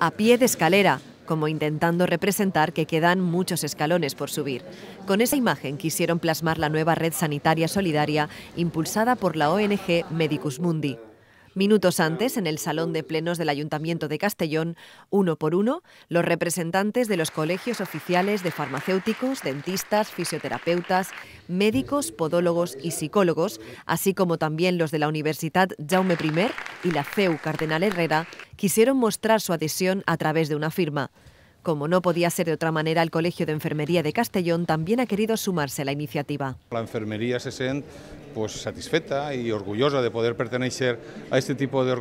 a pie de escalera, como intentando representar que quedan muchos escalones por subir. Con esa imagen quisieron plasmar la nueva red sanitaria solidaria impulsada por la ONG Medicus Mundi. Minutos antes, en el Salón de Plenos del Ayuntamiento de Castellón, uno por uno, los representantes de los colegios oficiales de farmacéuticos, dentistas, fisioterapeutas, médicos, podólogos y psicólogos, así como también los de la Universidad Jaume I y la CEU Cardenal Herrera, quisieron mostrar su adhesión a través de una firma. Como no podía ser de otra manera, el Colegio de Enfermería de Castellón también ha querido sumarse a la iniciativa. La enfermería se sent pues, satisfeta i orgullosa de poder pertenecer a aquest tipus de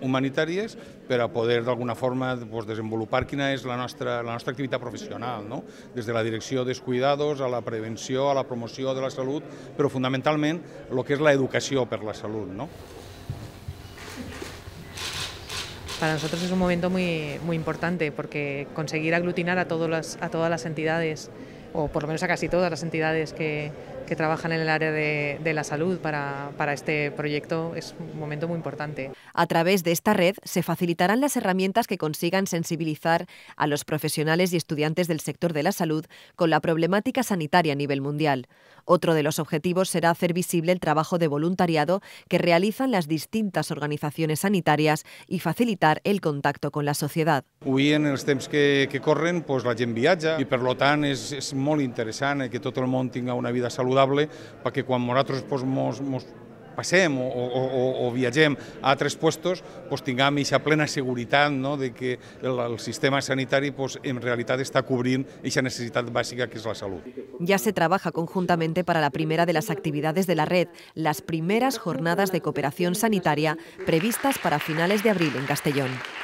humanitàries per a poder de alguna forma pues, desenvolupar quina és la nostra, la nostra activitat professional, no? des de la direcció dels cuidados a la prevenció, a la promoció de la salut, però fundamentalment el que és l'educació per la salut. No? para nosotros es un momento muy, muy importante porque conseguir aglutinar a, todas las, a todas las entidades, o por lo menos a casi todas las entidades que, que trabajan en el área de, la salud para, para, este proyecto es un momento muy importante. A través de esta red se facilitarán las herramientas que consigan sensibilizar a los profesionales y estudiantes del sector de la salud con la problemática sanitaria a nivel mundial. Otro de los objetivos será hacer visible el trabajo de voluntariado que realizan las distintas organizaciones sanitarias y facilitar el contacto con la sociedad. Hoy en los temps que, corren, pues, la viaja y y lo tanto es es muy interesante que todo el mundo tenga una vida saludable saludable perquè quan nosaltres pues, mos, mos passem o, o, o, viatgem a altres puestos, pues, tinguem aquesta plena seguretat no? de que el, el sistema sanitari pues, en realitat està cobrint aquesta necessitat bàsica que és la salut. Ja se conjuntament per para la primera de las actividades de la red, las primeras jornadas de cooperación sanitaria previstas para finales de abril en Castellón.